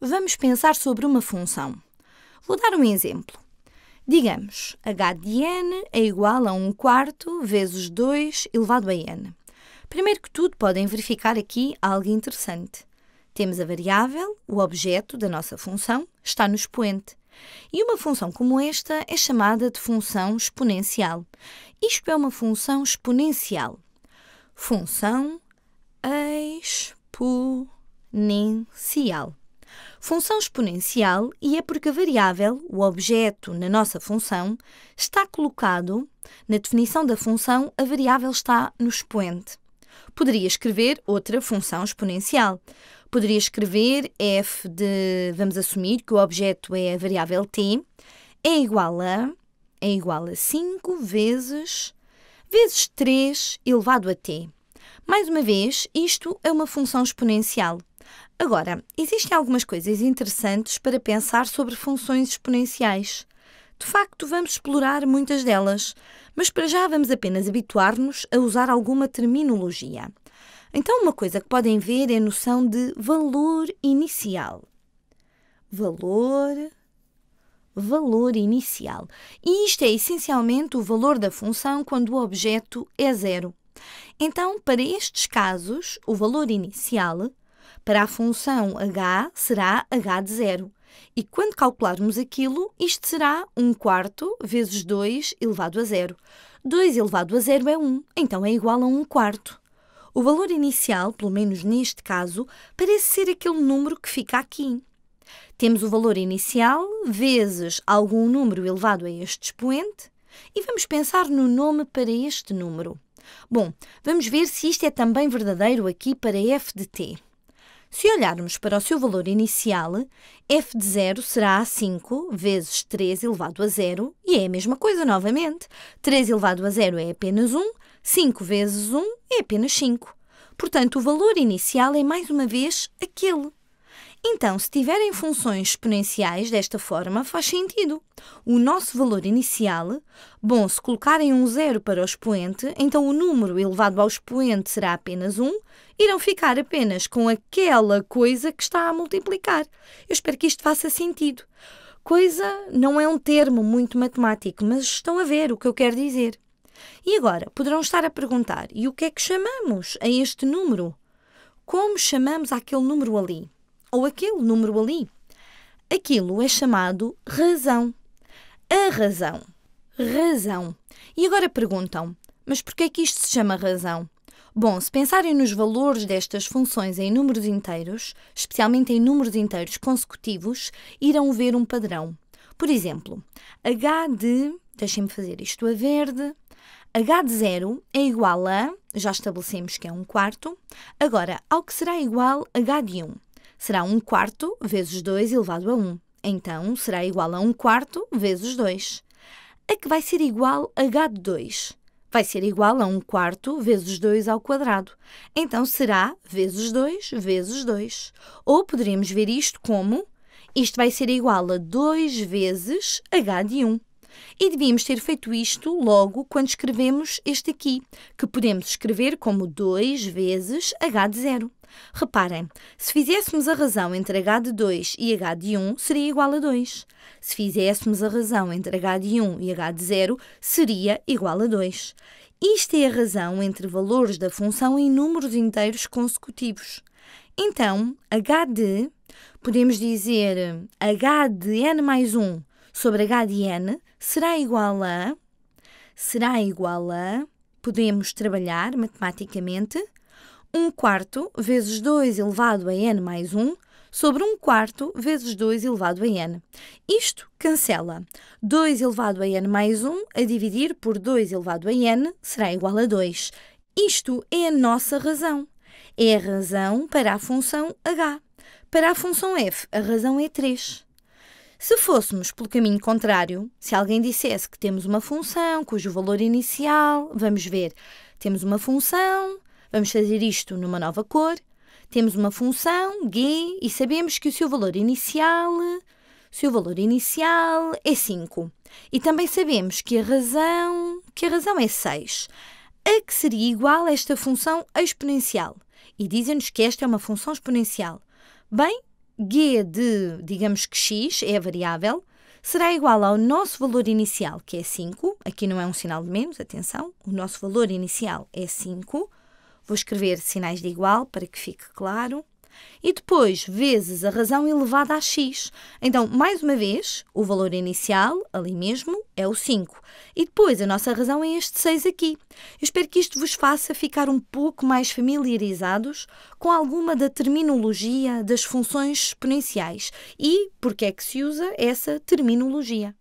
Vamos pensar sobre uma função. Vou dar um exemplo. Digamos, h de n é igual a 1 quarto vezes 2 elevado a n. Primeiro que tudo, podem verificar aqui algo interessante. Temos a variável, o objeto da nossa função, está no expoente. E uma função como esta é chamada de função exponencial. Isto é uma função exponencial. Função exponencial função exponencial e é porque a variável, o objeto na nossa função, está colocado na definição da função, a variável está no expoente. Poderia escrever outra função exponencial. Poderia escrever f de, vamos assumir que o objeto é a variável t, é igual a é igual a 5 vezes vezes 3 elevado a t. Mais uma vez, isto é uma função exponencial. Agora, existem algumas coisas interessantes para pensar sobre funções exponenciais. De facto, vamos explorar muitas delas, mas para já vamos apenas habituar-nos a usar alguma terminologia. Então, uma coisa que podem ver é a noção de valor inicial. Valor valor inicial. E isto é essencialmente o valor da função quando o objeto é zero. Então, para estes casos, o valor inicial para a função h será h de zero. E quando calcularmos aquilo, isto será 1 quarto vezes 2 elevado a zero. 2 elevado a zero é 1, então é igual a 1 quarto. O valor inicial, pelo menos neste caso, parece ser aquele número que fica aqui. Temos o valor inicial vezes algum número elevado a este expoente e vamos pensar no nome para este número. Bom, vamos ver se isto é também verdadeiro aqui para f de t. Se olharmos para o seu valor inicial, f de 0 será 5 vezes 3 elevado a 0, e é a mesma coisa novamente. 3 elevado a 0 é apenas 1, 5 vezes 1 é apenas 5. Portanto, o valor inicial é mais uma vez aquele. Então, se tiverem funções exponenciais desta forma, faz sentido. O nosso valor inicial, bom, se colocarem um zero para o expoente, então o número elevado ao expoente será apenas 1, um, irão ficar apenas com aquela coisa que está a multiplicar. Eu espero que isto faça sentido. Coisa não é um termo muito matemático, mas estão a ver o que eu quero dizer. E agora, poderão estar a perguntar: e o que é que chamamos a este número? Como chamamos aquele número ali? ou aquele número ali. Aquilo é chamado razão. A razão. Razão. E agora perguntam: mas por que é que isto se chama razão? Bom, se pensarem nos valores destas funções em números inteiros, especialmente em números inteiros consecutivos, irão ver um padrão. Por exemplo, h de, deixem-me fazer isto a verde, h de zero é igual a, já estabelecemos que é um quarto, agora, ao que será igual h de 1? Um será 1 quarto vezes 2 elevado a 1. Então, será igual a 1 quarto vezes 2. A que vai ser igual a h de 2? Vai ser igual a 1 quarto vezes 2 ao quadrado. Então, será vezes 2 vezes 2. Ou poderíamos ver isto como... Isto vai ser igual a 2 vezes h de 1. E devíamos ter feito isto logo quando escrevemos este aqui, que podemos escrever como 2 vezes h de 0. Reparem, se fizéssemos a razão entre h de 2 e h de 1, seria igual a 2. Se fizéssemos a razão entre h de 1 e h de 0, seria igual a 2. Isto é a razão entre valores da função em números inteiros consecutivos. Então, h de, podemos dizer h de n mais 1 sobre H de N será igual a. Será igual a. Podemos trabalhar matematicamente. 1 quarto vezes 2 elevado a n mais 1 sobre 1 quarto vezes 2 elevado a n. Isto cancela. 2 elevado a n mais 1 a dividir por 2 elevado a n será igual a 2. Isto é a nossa razão. É a razão para a função h. Para a função f, a razão é 3. Se fôssemos pelo caminho contrário, se alguém dissesse que temos uma função cujo valor inicial, vamos ver, temos uma função, vamos fazer isto numa nova cor, temos uma função g e sabemos que o seu valor inicial, seu valor inicial é 5. E também sabemos que a razão, que a razão é 6, a que seria igual a esta função exponencial. E dizem-nos que esta é uma função exponencial. Bem, g de, digamos que x é a variável, será igual ao nosso valor inicial, que é 5. Aqui não é um sinal de menos, atenção. O nosso valor inicial é 5. Vou escrever sinais de igual para que fique claro e depois vezes a razão elevada a x. Então, mais uma vez, o valor inicial, ali mesmo, é o 5. E depois a nossa razão é este 6 aqui. Eu espero que isto vos faça ficar um pouco mais familiarizados com alguma da terminologia das funções exponenciais e porque é que se usa essa terminologia.